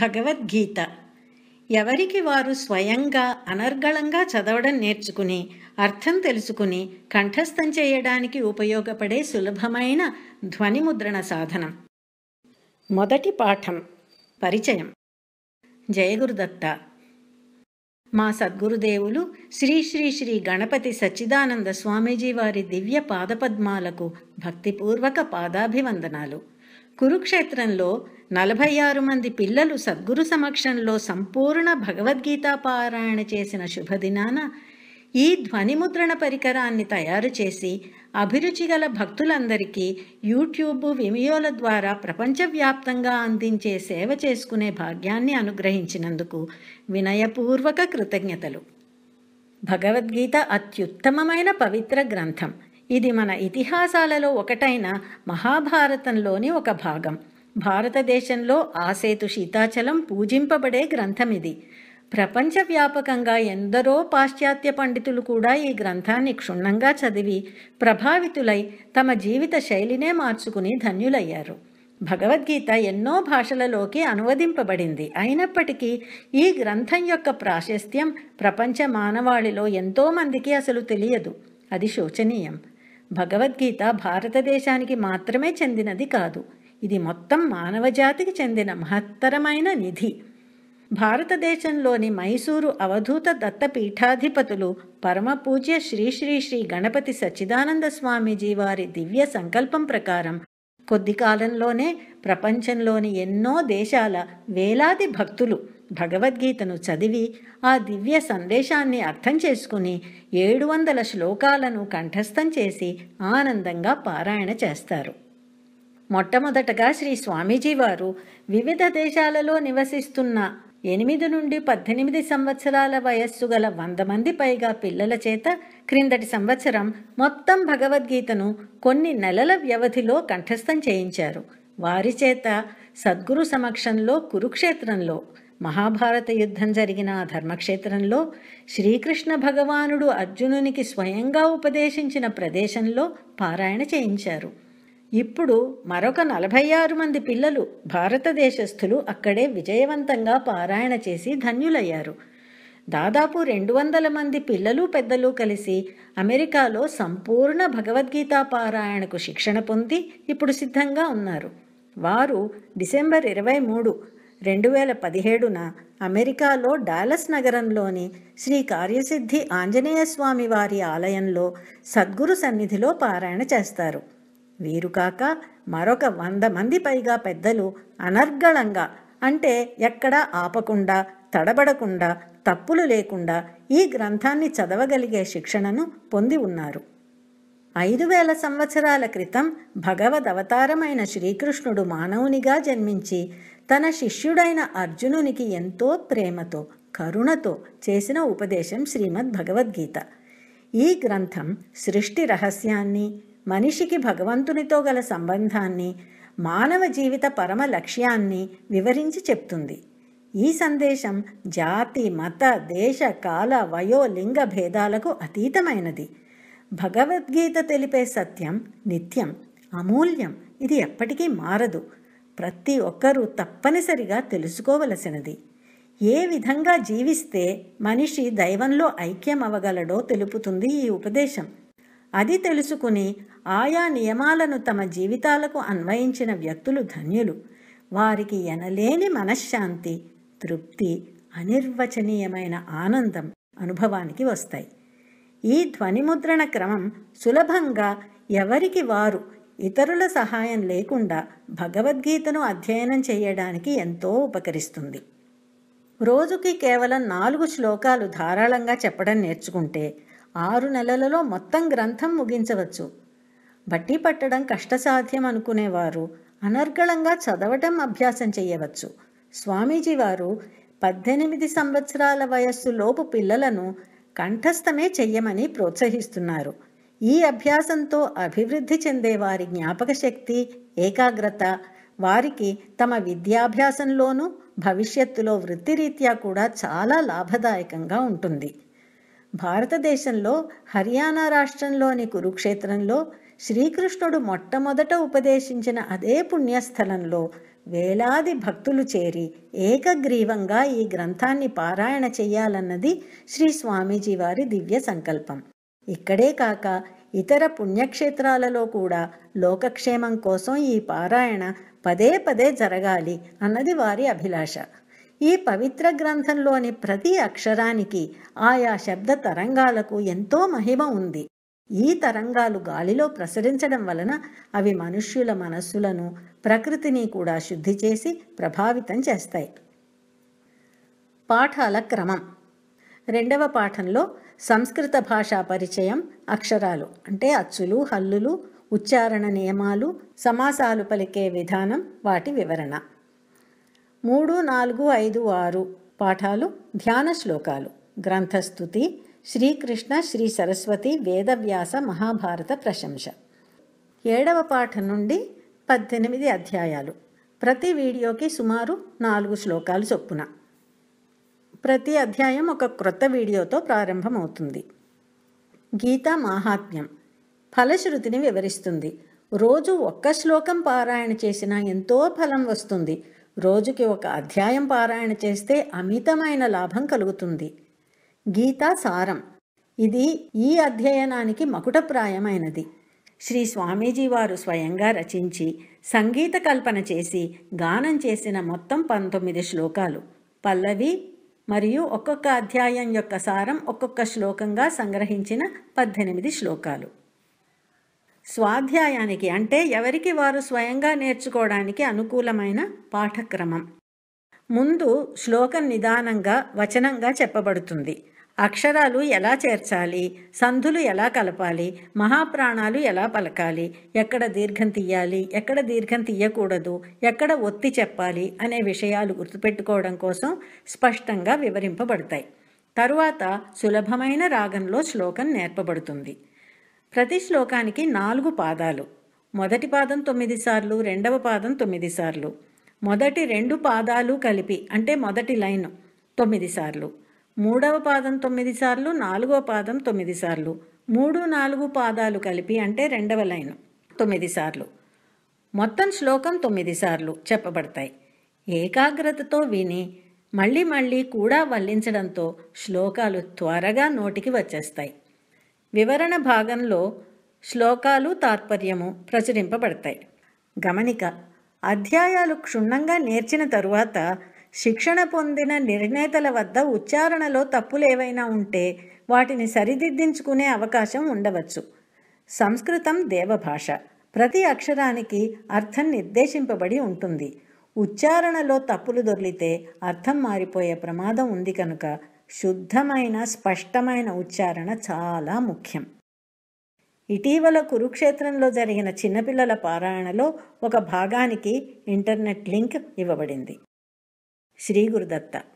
భగవద్గీత ఎవరికి వారు స్వయంగా అనర్గళంగా చదవడం నేర్చుకుని అర్థం తెలుసుకుని కంఠస్థం చేయడానికి ఉపయోగపడే సులభమైన ధ్వనిముద్రణ సాధనం మొదటి పాఠం పరిచయం జయగురుదత్త మా సద్గురుదేవులు శ్రీ శ్రీ శ్రీ గణపతి సచ్చిదానంద స్వామీజీ వారి దివ్య పాదపద్మాలకు భక్తిపూర్వక పాదాభివందనాలు కురుక్షేత్రంలో నలభై ఆరు మంది పిల్లలు సద్గురు సమక్షంలో సంపూర్ణ భగవద్గీత పారాయణ చేసిన శుభదినాన ఈ ధ్వనిముద్రణ పరికరాన్ని తయారు చేసి అభిరుచి గల భక్తులందరికీ యూట్యూబ్ విమియోల ద్వారా ప్రపంచవ్యాప్తంగా అందించే సేవ చేసుకునే భాగ్యాన్ని అనుగ్రహించినందుకు వినయపూర్వక కృతజ్ఞతలు భగవద్గీత అత్యుత్తమమైన పవిత్ర గ్రంథం ఇది మన ఇతిహాసాలలో ఒకటైన మహాభారతంలోని ఒక భాగం భారతదేశంలో ఆసేతు శీతాచలం పూజింపబడే గ్రంథమిది ప్రపంచవ్యాపకంగా ఎందరో పాశ్చాత్య పండితులు కూడా ఈ గ్రంథాన్ని క్షుణ్ణంగా చదివి ప్రభావితులై తమ జీవిత శైలినే మార్చుకుని ధన్యులయ్యారు భగవద్గీత ఎన్నో భాషలలోకి అనువదింపబడింది అయినప్పటికీ ఈ గ్రంథం యొక్క ప్రాశస్త్యం ప్రపంచ మానవాళిలో ఎంతోమందికి అసలు తెలియదు అది శోచనీయం భగవద్గీత భారతదేశానికి మాత్రమే చెందినది కాదు ఇది మొత్తం మానవజాతికి చెందిన మహత్తరమైన నిధి భారతదేశంలోని మైసూరు అవధూత దత్తపీఠాధిపతులు పరమపూజ్య శ్రీ శ్రీ శ్రీ గణపతి సచ్చిదానంద స్వామీజీ వారి దివ్య సంకల్పం ప్రకారం కొద్ది కాలంలోనే ప్రపంచంలోని ఎన్నో దేశాల వేలాది భక్తులు భగవద్గీతను చదివి ఆ దివ్య సందేశాన్ని అర్థం చేసుకుని ఏడు వందల శ్లోకాలను కంఠస్థం చేసి ఆనందంగా పారాయణ చేస్తారు మొట్టమొదటగా శ్రీ స్వామీజీ వారు వివిధ దేశాలలో నివసిస్తున్న ఎనిమిది నుండి పద్దెనిమిది సంవత్సరాల వయస్సు గల వంద మంది పైగా పిల్లల చేత క్రిందటి సంవత్సరం మొత్తం భగవద్గీతను కొన్ని నెలల వ్యవధిలో కంఠస్థం చేయించారు వారి చేత సద్గురు సమక్షంలో కురుక్షేత్రంలో మహాభారత యుద్ధం జరిగిన ధర్మక్షేత్రంలో శ్రీకృష్ణ భగవానుడు అర్జునునికి స్వయంగా ఉపదేశించిన ప్రదేశంలో పారాయణ చేయించారు ఇప్పుడు మరొక నలభై ఆరు మంది పిల్లలు భారతదేశస్థులు అక్కడే విజయవంతంగా పారాయణ చేసి ధన్యులయ్యారు దాదాపు రెండు వందల మంది పిల్లలు పెద్దలు కలిసి అమెరికాలో సంపూర్ణ భగవద్గీత పారాయణకు శిక్షణ పొంది ఇప్పుడు సిద్ధంగా ఉన్నారు వారు డిసెంబర్ ఇరవై మూడు రెండు వేల పదిహేడున అమెరికాలో డాలస్ నగరంలోని శ్రీ కార్యసిద్ధి ఆంజనేయ స్వామి వారి ఆలయంలో సద్గురు సన్నిధిలో పారాయణ చేస్తారు వీరుకాక మరొక వంద మంది పైగా పెద్దలు అనర్గళంగా అంటే ఎక్కడా ఆపకుండా తడబడకుండా తప్పులు లేకుండా ఈ గ్రంథాన్ని చదవగలిగే శిక్షణను పొంది ఉన్నారు ఐదు వేల సంవత్సరాల క్రితం భగవదవతారమైన శ్రీకృష్ణుడు మానవునిగా జన్మించి తన శిష్యుడైన అర్జునునికి ఎంతో ప్రేమతో కరుణతో చేసిన ఉపదేశం శ్రీమద్ భగవద్గీత ఈ గ్రంథం సృష్టి రహస్యాన్ని మనిషికి భగవంతునితో గల సంబంధాన్ని మానవ జీవిత పరమ లక్ష్యాన్ని వివరించి చెప్తుంది ఈ సందేశం జాతి మత దేశ కాల వయో లింగ భేదాలకు అతీతమైనది భగవద్గీత తెలిపే సత్యం నిత్యం అమూల్యం ఇది ఎప్పటికీ మారదు ప్రతి ఒక్కరూ తప్పనిసరిగా తెలుసుకోవలసినది ఏ విధంగా జీవిస్తే మనిషి దైవంలో ఐక్యం అవగలడో తెలుపుతుంది ఈ ఉపదేశం అది తెలుసుకుని ఆయా నియమాలను తమ జీవితాలకు అన్వయించిన వ్యక్తులు ధన్యులు వారికి ఎనలేని మనశ్శాంతి తృప్తి అనిర్వచనీయమైన ఆనందం అనుభవానికి వస్తాయి ఈ ధ్వనిముద్రణ క్రమం సులభంగా ఎవరికి వారు ఇతరుల సహాయం లేకుండా భగవద్గీతను అధ్యయనం చేయడానికి ఎంతో ఉపకరిస్తుంది రోజుకి కేవలం నాలుగు శ్లోకాలు ధారాళంగా చెప్పడం నేర్చుకుంటే ఆరు నెలలలో మొత్తం గ్రంథం ముగించవచ్చు బట్టి పట్టడం కష్టసాధ్యం అనుకునేవారు అనర్గళంగా చదవటం అభ్యాసం చేయవచ్చు స్వామీజీ వారు పద్దెనిమిది సంవత్సరాల వయస్సులోపు పిల్లలను కంఠస్థమే చెయ్యమని ప్రోత్సహిస్తున్నారు ఈ అభ్యాసంతో అభివృద్ధి చెందే వారి జ్ఞాపక శక్తి ఏకాగ్రత వారికి తమ విద్యాభ్యాసంలోనూ భవిష్యత్తులో వృత్తిరీత్యా కూడా చాలా లాభదాయకంగా ఉంటుంది భారతదేశంలో హర్యానా రాష్ట్రంలోని కురుక్షేత్రంలో శ్రీకృష్ణుడు మొట్టమొదట ఉపదేశించిన అదే పుణ్యస్థలంలో వేలాది భక్తులు చేరి ఏకగ్రీవంగా ఈ గ్రంథాన్ని పారాయణ చేయాలన్నది శ్రీ స్వామీజీ వారి దివ్య సంకల్పం ఇక్కడే కాక ఇతర పుణ్యక్షేత్రాలలో కూడా లోకక్షేమం కోసం ఈ పారాయణ పదే పదే జరగాలి అన్నది వారి అభిలాష ఈ పవిత్ర గ్రంథంలోని ప్రతి అక్షరానికి ఆయా శబ్ద తరంగాలకు ఎంతో మహిమ ఉంది ఈ తరంగాలు గాలిలో ప్రసరించడం వలన అవి మనుష్యుల మనస్సులను ప్రకృతిని కూడా శుద్ధి చేసి ప్రభావితం చేస్తాయి పాఠాల క్రమం రెండవ పాఠంలో సంస్కృత భాషా పరిచయం అక్షరాలు అంటే అచ్చులు హల్లులు ఉచ్చారణ నియమాలు సమాసాలు పలికే విధానం వాటి వివరణ మూడు నాలుగు ఐదు ఆరు పాఠాలు ధ్యాన శ్లోకాలు గ్రంథస్థుతి శ్రీకృష్ణ శ్రీ సరస్వతి వేదవ్యాస మహాభారత ప్రశంస ఏడవ పాఠం నుండి పద్దెనిమిది అధ్యాయాలు ప్రతి వీడియోకి సుమారు నాలుగు శ్లోకాలు చొప్పున ప్రతి అధ్యాయం ఒక క్రొత్త వీడియోతో ప్రారంభమవుతుంది గీత మాహాత్మ్యం ఫలశ్రుతిని వివరిస్తుంది రోజు ఒక్క శ్లోకం పారాయణ చేసినా ఎంతో ఫలం వస్తుంది రోజుకి ఒక అధ్యాయం పారాయణ చేస్తే అమితమైన లాభం కలుగుతుంది గీతా సారం ఇది ఈ అధ్యయనానికి మకుటప్రాయమైనది శ్రీ స్వామీజీ వారు స్వయంగా రచించి సంగీత కల్పన చేసి గానం చేసిన మొత్తం పంతొమ్మిది శ్లోకాలు పల్లవి మరియు ఒక్కొక్క అధ్యాయం యొక్క సారం ఒక్కొక్క శ్లోకంగా సంగ్రహించిన పద్దెనిమిది శ్లోకాలు స్వాధ్యాయానికి అంటే ఎవరికి వారు స్వయంగా నేర్చుకోవడానికి అనుకూలమైన పాఠక్రమం ముందు శ్లోకం నిదానంగా వచనంగా చెప్పబడుతుంది అక్షరాలు ఎలా చేర్చాలి సంధులు ఎలా కలపాలి మహాప్రాణాలు ఎలా పలకాలి ఎక్కడ దీర్ఘం తీయాలి ఎక్కడ దీర్ఘం తీయకూడదు ఎక్కడ ఒత్తి చెప్పాలి అనే విషయాలు గుర్తుపెట్టుకోవడం కోసం స్పష్టంగా వివరింపబడతాయి తరువాత సులభమైన రాగంలో శ్లోకం నేర్పబడుతుంది ప్రతి శ్లోకానికి నాలుగు పాదాలు మొదటి పాదం తొమ్మిది సార్లు రెండవ పాదం తొమ్మిది సార్లు మొదటి రెండు పాదాలు కలిపి అంటే మొదటి లైన్ తొమ్మిది సార్లు మూడవ పాదం తొమ్మిది సార్లు నాలుగవ పాదం తొమ్మిది సార్లు మూడు నాలుగు పాదాలు కలిపి అంటే రెండవ లైన్ తొమ్మిది సార్లు మొత్తం శ్లోకం తొమ్మిది సార్లు చెప్పబడతాయి ఏకాగ్రతతో విని మళ్ళీ మళ్ళీ కూడా వల్లించడంతో శ్లోకాలు త్వరగా నోటికి వచ్చేస్తాయి వివరణ భాగంలో శ్లోకాలు తాత్పర్యము ప్రచురింపబడతాయి గమనిక అధ్యాయాలు క్షుణ్ణంగా నేర్చిన తరువాత శిక్షణ పొందిన నిర్ణేతల వద్ద ఉచ్చారణలో తప్పులు ఏవైనా ఉంటే వాటిని సరిదిద్దించుకునే అవకాశం ఉండవచ్చు సంస్కృతం దేవభాష ప్రతి అక్షరానికి అర్థం నిర్దేశింపబడి ఉంటుంది ఉచ్చారణలో తప్పులు దొర్లితే అర్థం మారిపోయే ప్రమాదం ఉంది కనుక శుద్ధమైన స్పష్టమైన ఉచ్చారణ చాలా ముఖ్యం ఇటీవల కురుక్షేత్రంలో జరిగిన చిన్నపిల్లల పారాయణలో ఒక భాగానికి ఇంటర్నెట్ లింక్ ఇవ్వబడింది శ్రీ గురుదత్త